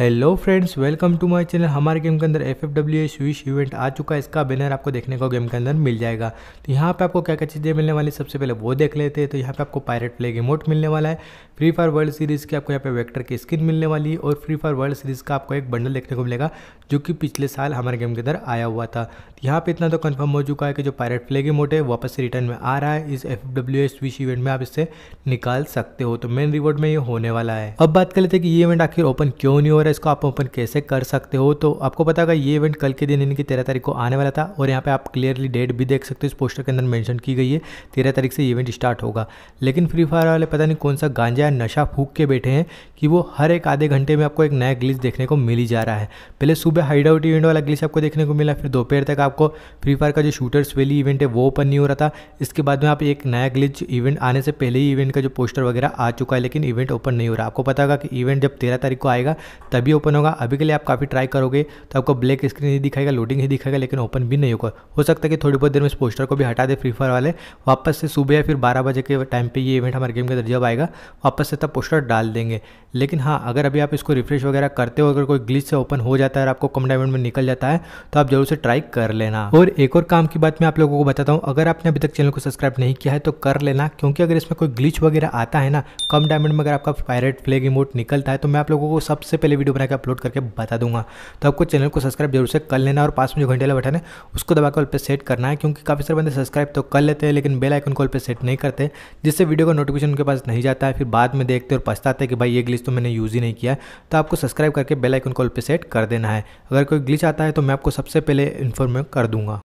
hello friends welcome to my channel हमारे game के अंदर एफ एफ डब्ल्यू स्विश इवेंट आ चुका है इसका बैनर आपको देखने को गेम के अंदर मिल जाएगा तो यहाँ पे आपको क्या क्या चीज़ें मिलने वाली सबसे पहले वो देख लेते हैं तो यहाँ पे आपको पायरेट प्ले रिमोट मिलने वाला है फ्री फायर वर्ल्ड सीरीज़ की आपको यहाँ पे वेक्टर की स्किन मिलने वाली है और फ्री फायर वर्ल्ड सीरीज़ का आपको एक बंडल देखने को मिलेगा जो कि पिछले साल हमारे गेम के अंदर आया हुआ था तो यहाँ पर इतना तो कन्फर्म हो चुका है कि जो पायरेट प्ले रिमोट है वापस से रिटर्न में आ रहा है इस एफ डब्ल्यू स्विश इवेंट में आप इससे निकाल सकते हो तो मेन रिवॉर्ड में ये होने वाला है अब बात कर लेते हैं कि ये इवेंट आखिर ओपन क्यों नहीं हो रहा है इसको आप ओपन कैसे कर सकते हो तो आपको पता होगा ये इवेंट कल के दिन इनकी तेरह तारीख को आने वाला था और यहाँ पे आप क्लियरली डेट भी देख सकते हो इस पोस्टर के अंदर मेंशन की गई है तेरह तारीख से इवेंट स्टार्ट होगा लेकिन फ्री फायर वाले पता नहीं कौन सा गांजा या नशा फूक के बैठे हैं कि वो हर एक आधे घंटे में आपको एक नया ग्लिच देखने को मिल जा रहा है पहले सुबह हाइड आउट इवेंट वाला ग्लिच आपको देखने को मिला फिर दोपहर तक आपको फ्री फायर का जो शूटर्स वेली इवेंट है वो ओपन नहीं हो रहा था इसके बाद में आप एक नया ग्लिच इवेंट आने से पहले ही इवेंट का जो पोस्टर वगैरह आ चुका है लेकिन इवेंट ओपन नहीं हो रहा आपको पता होगा कि इवेंट जब तेरह तारीख को आएगा तब तभी ओपन होगा अभी के लिए आप काफ़ी ट्राई करोगे तो आपको ब्लैक स्क्रीन ही दिखाएगा लोडिंग ही दिखाएगा लेकिन ओपन भी नहीं होगा हो सकता है कि थोड़ी बहुत देर में इस पोस्टर को भी हटा दे फ्री फायर वाले वापस से सुबह या फिर बारह बजे के टाइम पर ये इवेंट हमारे गेम के अंदर जब आएगा वापस से तब पोस्टर डाल देंगे लेकिन हाँ अगर अभी आप इसको रिफ्रेश वगैरह करते हो अगर कोई ग्लिच से ओपन हो जाता है और आपको कम डायमंड में निकल जाता है तो आप जरूर से ट्राई कर लेना और एक और काम की बात मैं आप लोगों को बताता हूँ अगर आपने अभी तक चैनल को सब्सक्राइब नहीं किया है तो कर लेना क्योंकि अगर इसमें कोई ग्लिच वगैरह आता है ना कम डायमंड में अगर आपका पायरेट फ्लेग इमोट निकलता है तो मैं आप लोगों को सबसे पहले वीडियो बनाकर अपलोड करके बता दूंगा तो आपको चैनल को सब्सक्राइब जरूर से कर लेना और पास में जो घंटे लगा है उसको दबाकर कॉल पर सेट करना है क्योंकि काफ़ी सारे बंदे सब्सक्राइब तो कर लेते हैं लेकिन बेल आइकन कॉल पर सेट नहीं करते जिससे वीडियो का नोटिफिकेशन उनके पास नहीं जाता है फिर बाद में देखते और पछताते कि भाई ये ग्लिच ग्लिच तो मैंने यूज़ ही नहीं किया तो आपको सब्सक्राइब करके बेल आइकन कॉल पर सेट कर देना है अगर कोई ग्लिच आता है तो मैं आपको सबसे पहले इन्फॉर्म कर दूंगा